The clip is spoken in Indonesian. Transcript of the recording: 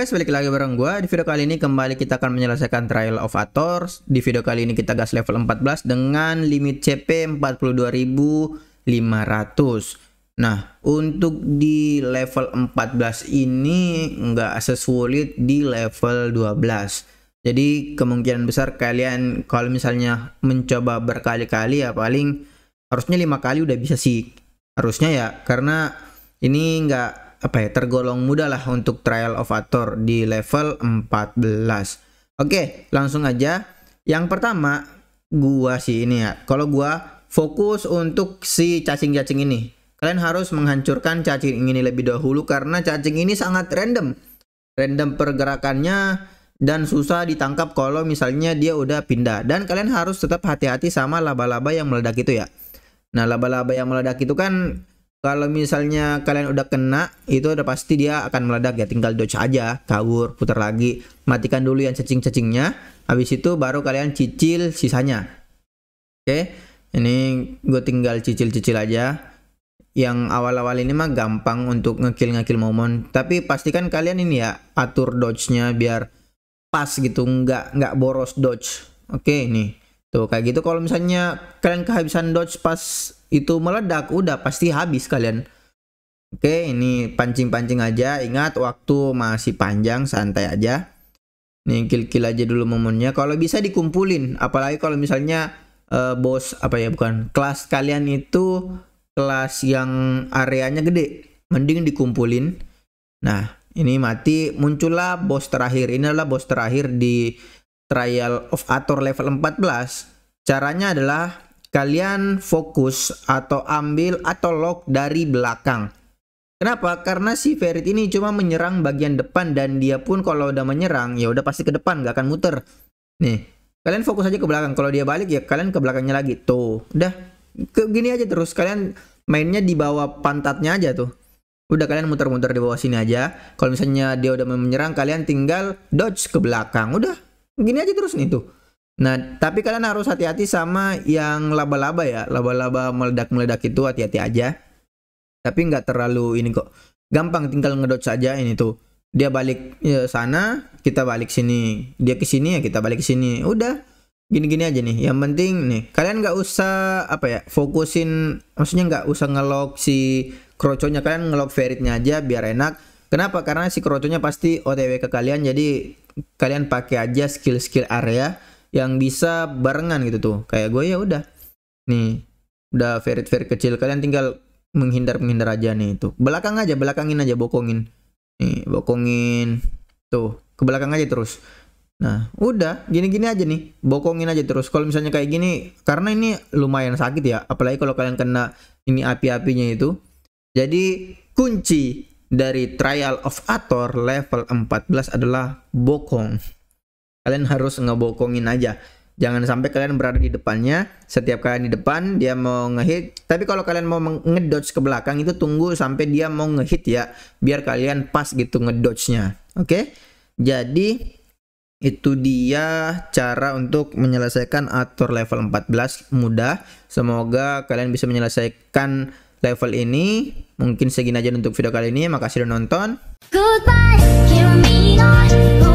guys, balik lagi bareng gue Di video kali ini kembali kita akan menyelesaikan Trial of Ators Di video kali ini kita gas level 14 dengan limit CP 42.500 Nah, untuk di level 14 ini nggak sesulit di level 12 Jadi kemungkinan besar kalian kalau misalnya mencoba berkali-kali ya paling Harusnya lima kali udah bisa sih Harusnya ya, karena ini nggak apa ya tergolong mudah lah untuk trial of actor di level 14. Oke, langsung aja. Yang pertama, gua sih ini ya. Kalau gua fokus untuk si cacing-cacing ini. Kalian harus menghancurkan cacing ini lebih dahulu karena cacing ini sangat random. Random pergerakannya dan susah ditangkap kalau misalnya dia udah pindah. Dan kalian harus tetap hati-hati sama laba-laba yang meledak itu ya. Nah, laba-laba yang meledak itu kan kalau misalnya kalian udah kena itu udah pasti dia akan meledak ya tinggal dodge aja kabur putar lagi matikan dulu yang cacing-cacingnya habis itu baru kalian cicil sisanya oke okay? ini gue tinggal cicil-cicil aja yang awal-awal ini mah gampang untuk ngekill ngekill momon tapi pastikan kalian ini ya atur dodge-nya biar pas gitu nggak nggak boros dodge oke okay, nih Tuh gitu, kayak gitu kalau misalnya kalian kehabisan dodge pas itu meledak udah pasti habis kalian. Oke, ini pancing-pancing aja. Ingat waktu masih panjang, santai aja. ini kill-kill aja dulu momennya. Kalau bisa dikumpulin, apalagi kalau misalnya uh, bos apa ya bukan kelas kalian itu kelas yang areanya gede, mending dikumpulin. Nah, ini mati muncullah bos terakhir. Ini adalah bos terakhir di trial of ator level 14 caranya adalah kalian fokus atau ambil atau lock dari belakang Kenapa? Karena si Ferit ini cuma menyerang bagian depan dan dia pun kalau udah menyerang ya udah pasti ke depan nggak akan muter. Nih, kalian fokus aja ke belakang. Kalau dia balik ya kalian ke belakangnya lagi. Tuh, udah ke gini aja terus kalian mainnya di bawah pantatnya aja tuh. Udah kalian muter-muter di bawah sini aja. Kalau misalnya dia udah menyerang kalian tinggal dodge ke belakang. Udah, gini aja terus nih tuh. Nah, tapi kalian harus hati-hati sama yang laba-laba ya. Laba-laba meledak-meledak itu hati-hati aja. Tapi nggak terlalu ini kok. Gampang tinggal ngedot saja ini tuh. Dia balik ya, sana, kita balik sini. Dia ke sini ya kita balik ke sini. Udah. Gini-gini aja nih. Yang penting nih, kalian nggak usah apa ya, fokusin maksudnya nggak usah ngelok si kroconya kalian ngelok feritnya aja biar enak Kenapa? Karena si Kroconya pasti OTW ke kalian jadi kalian pakai aja skill-skill area yang bisa barengan gitu tuh. Kayak gue ya udah. Nih, udah ferit ferit kecil kalian tinggal menghindar-menghindar aja nih itu. Belakang aja, belakangin aja bokongin. Nih, bokongin. Tuh, ke belakang aja terus. Nah, udah gini-gini aja nih, bokongin aja terus. Kalau misalnya kayak gini, karena ini lumayan sakit ya, apalagi kalau kalian kena ini api-apinya itu. Jadi kunci dari Trial of Ator level 14 adalah bokong. Kalian harus ngebokongin aja. Jangan sampai kalian berada di depannya. Setiap kalian di depan, dia mau ngehit. Tapi kalau kalian mau ngedodge ke belakang itu tunggu sampai dia mau ngehit ya. Biar kalian pas gitu ngedodge-nya. Oke? Okay? Jadi itu dia cara untuk menyelesaikan atur level 14 mudah. Semoga kalian bisa menyelesaikan level ini. Mungkin segini aja untuk video kali ini. Makasih udah nonton. Goodbye,